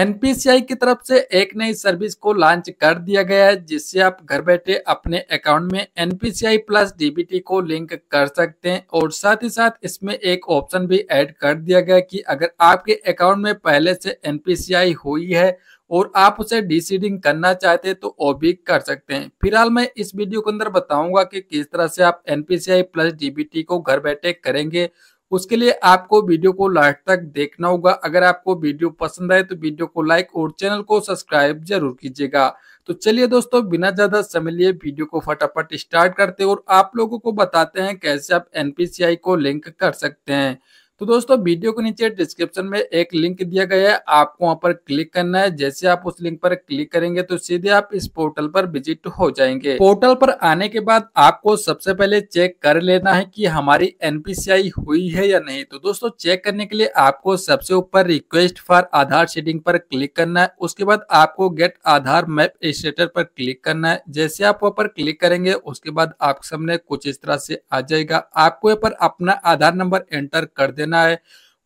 NPCI की तरफ से एक नई सर्विस को लॉन्च कर दिया गया है जिससे आप घर बैठे अपने अकाउंट में एनपीसीआई प्लस डीबीटी को लिंक कर सकते हैं और साथ ही साथ इसमें एक ऑप्शन भी ऐड कर दिया गया कि अगर आपके अकाउंट में पहले से एनपीसीआई हुई है और आप उसे डिसीडिंग करना चाहते हैं तो वो भी कर सकते हैं फिलहाल मैं इस वीडियो के अंदर बताऊंगा कि किस तरह से आप एनपीसीआई प्लस डीबीटी को घर बैठे करेंगे उसके लिए आपको वीडियो को लास्ट तक देखना होगा अगर आपको वीडियो पसंद आए तो वीडियो को लाइक और चैनल को सब्सक्राइब जरूर कीजिएगा तो चलिए दोस्तों बिना ज्यादा समय लिए वीडियो को फटाफट स्टार्ट करते और आप लोगों को बताते हैं कैसे आप एनपीसीआई को लिंक कर सकते हैं तो दोस्तों वीडियो के नीचे डिस्क्रिप्शन में एक लिंक दिया गया है आपको वहां पर क्लिक करना है जैसे आप उस लिंक पर क्लिक करेंगे तो सीधे आप इस पोर्टल पर विजिट हो जाएंगे पोर्टल पर आने के बाद आपको सबसे पहले चेक कर लेना है की हमारी एनपीसीआई हुई है या नहीं तो दोस्तों चेक करने के लिए आपको सबसे ऊपर रिक्वेस्ट फॉर आधार सेटिंग पर क्लिक करना है उसके बाद आपको गेट आधार मैप स्टेटर पर क्लिक करना है जैसे आप वहाँ पर क्लिक करेंगे उसके बाद आपके सामने कुछ इस तरह से आ जाएगा आपको यहाँ पर अपना आधार नंबर एंटर कर देना देना है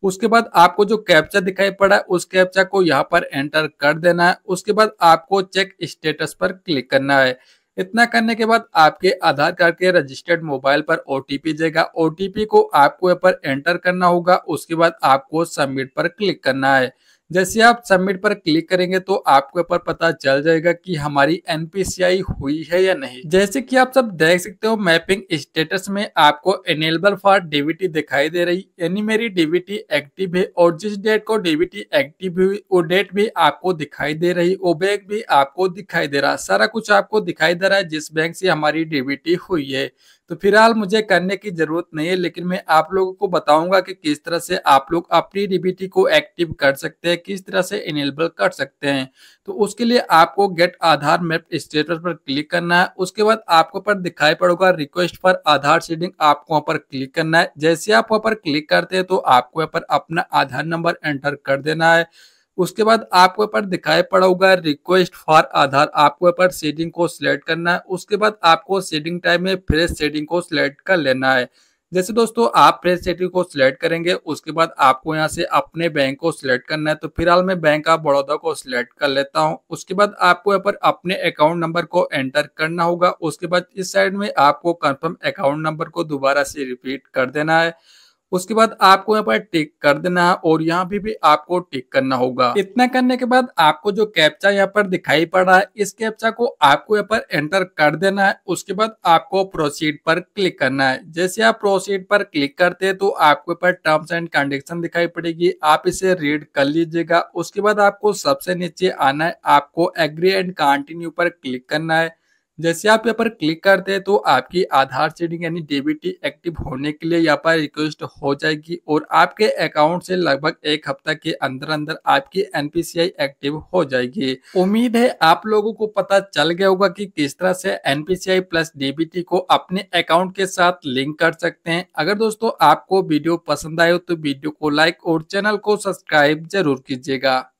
उसके बाद आपको जो कैप्चा दिखाई पड़ा है उस कैप्चा को यहाँ पर एंटर कर देना है उसके बाद आपको चेक स्टेटस पर क्लिक करना है इतना करने के बाद आपके आधार कार्ड के रजिस्टर्ड मोबाइल पर ओ जाएगा ओ को आपको यहाँ पर एंटर करना होगा उसके बाद आपको सबमिट पर क्लिक करना है जैसे आप सबमिट पर क्लिक करेंगे तो आपको ऊपर पता चल जाएगा कि हमारी एनपीसीआई हुई है या नहीं जैसे कि आप सब देख सकते हो मैपिंग स्टेटस में आपको एनेबल फॉर डीबीटी दिखाई दे रही यानी मेरी डीबीटी एक्टिव है और जिस डेट को डीबीटी एक्टिव हुई वो डेट भी आपको दिखाई दे रही वो बैंक भी आपको दिखाई दे रहा सारा कुछ आपको दिखाई दे रहा है जिस बैंक से हमारी डीबीटी हुई है तो फिलहाल मुझे करने की जरूरत नहीं है लेकिन मैं आप लोगों को बताऊंगा कि किस तरह से आप लोग अपनी डीबीटी को एक्टिव कर सकते हैं है किस तरह से इनेबल कर सकते हैं तो उसके लिए आपको गेट आधार मैप स्टेटस पर क्लिक करना है उसके बाद आपको पर दिखाई पड़ेगा रिक्वेस्ट फॉर आधार सीडिंग आपको वहाँ पर क्लिक करना है जैसे आप वहाँ पर क्लिक करते हैं तो आपको यहाँ पर अपना आधार नंबर एंटर कर देना है उसके बाद आपको यहाँ पर दिखाई पड़ेगा रिक्वेस्ट फॉर आधार आपको यहाँ पर सेटिंग को सिलेक्ट करना है उसके बाद आपको सेटिंग टाइम में फ्रेश सेटिंग को सिलेक्ट कर लेना है जैसे दोस्तों आप प्रेस सेटिंग को सिलेक्ट करेंगे उसके बाद आपको यहाँ से अपने बैंक को सिलेक्ट करना है तो फिलहाल मैं बैंक ऑफ बड़ौदा को सिलेक्ट कर लेता हूँ उसके बाद आपको यहाँ पर अपने अकाउंट नंबर को एंटर करना होगा उसके बाद इस साइड में आपको कंफर्म अकाउंट नंबर को दोबारा से रिपीट कर देना है उसके बाद आपको यहाँ पर टिक कर देना है और यहाँ भी, भी आपको टिक करना होगा इतना करने के बाद आपको जो कैप्चा यहाँ पर दिखाई पड़ रहा है इस कैप्चा को आपको यहाँ पर एंटर कर देना है उसके बाद आपको प्रोसीड पर क्लिक करना है जैसे आप प्रोसीड पर क्लिक करते हैं तो आपको यहाँ पर टर्म्स एंड कंडीशन दिखाई पड़ेगी आप इसे रीड कर लीजिएगा उसके बाद आपको सबसे नीचे आना है आपको एग्री एंड कंटिन्यू पर क्लिक करना है जैसे आप यहाँ पर क्लिक करते हैं तो आपकी आधार सेटिंग यानी डेबिटी एक्टिव होने के लिए यहाँ पर रिक्वेस्ट हो जाएगी और आपके अकाउंट से लगभग एक हफ्ता के अंदर अंदर आपकी एनपीसीआई एक्टिव हो जाएगी उम्मीद है आप लोगों को पता चल गया होगा कि किस तरह से एनपीसीआई प्लस डेबिटी को अपने अकाउंट के साथ लिंक कर सकते हैं अगर दोस्तों आपको वीडियो पसंद आये तो वीडियो को लाइक और चैनल को सब्सक्राइब जरूर कीजिएगा